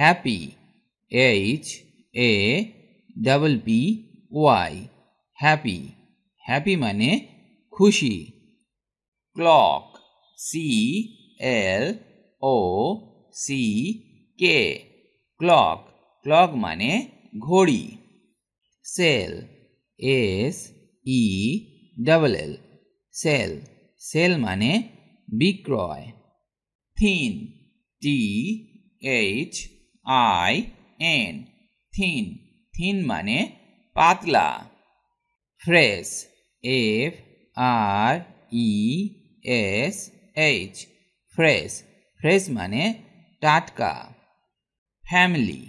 happy h a double P Y happy happy माने खुशी clock C L O सी के clock clock माने घोड़ी sell S E double L sell sell माने বিক্রয় thin T H I N thin thin माने पातला fresh F R E S H fresh fresh माने टाटका family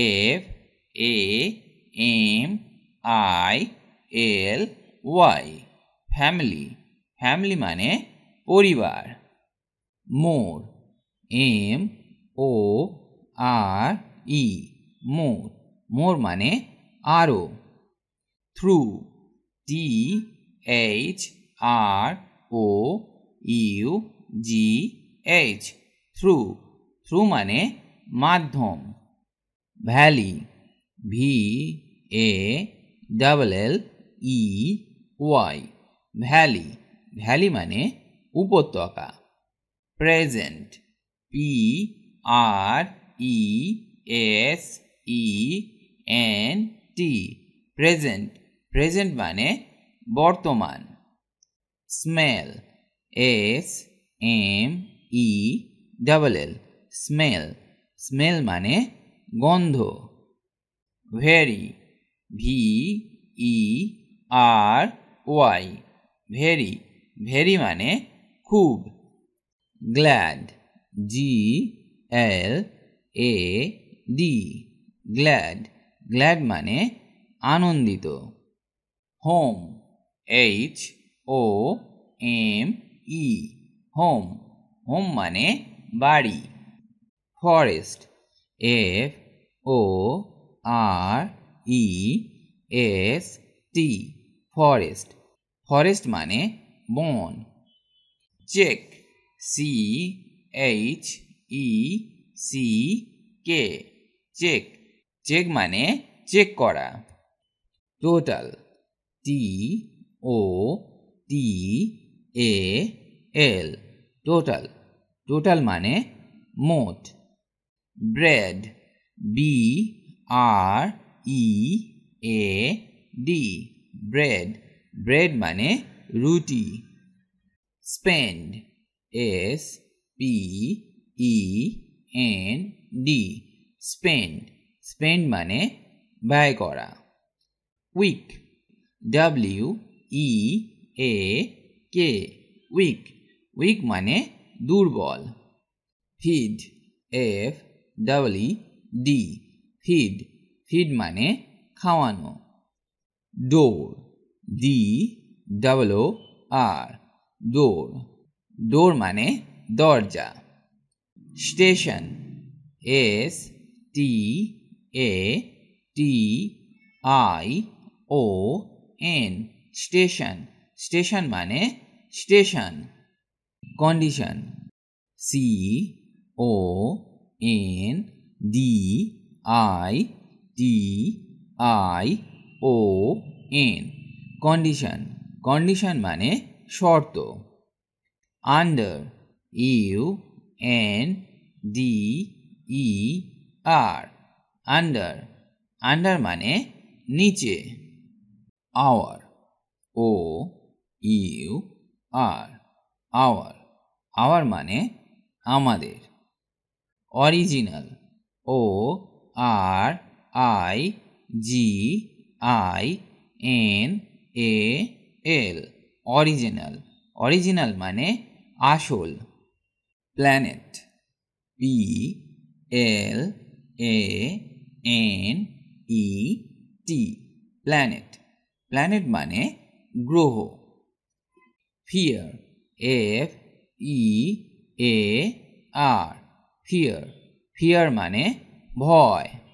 F A M I L Y family family माने परिवार मोर M O আর ই মোর more মানে আরও through T H R O U G H through through মানে মাধ্যম valley V A double L E Y valley valley মানে উপত্যকা present P R E S E N T present present মানে বর্তমান smell S M E double L smell smell মানে গন্ধ very V E R Y very very মানে খুব glad G L A D glad glad মানে আনন্দিত home H ও M E home home মানে বাড়ি forest F O R E S T forest forest মানে বন check C H E C K check check মানে check করা total T O T A L total total মানে মোট bread B R E A D bread bread মানে রুটি spend S P E N D spend spend মানে ব্যয় করা weak W E A K weak weak মানে দুর্বল ফিড এফ ডাবলি ডি ফিড ফিড মানে খাওয়ানো ডোর ডি ডাবল আর ডোর ডোর মানে দরজা station S T A T I O N station station মানে station condition C O N D I T I O N condition condition মানে শর্ত under U N D E R under under মানে নিচে our O U R our our মানে আমাদের original O R I G I N A L original original মানে আসল planet P L A N E T planet planet মানে গ্রহ fear F E A R fear fear মানে ভয়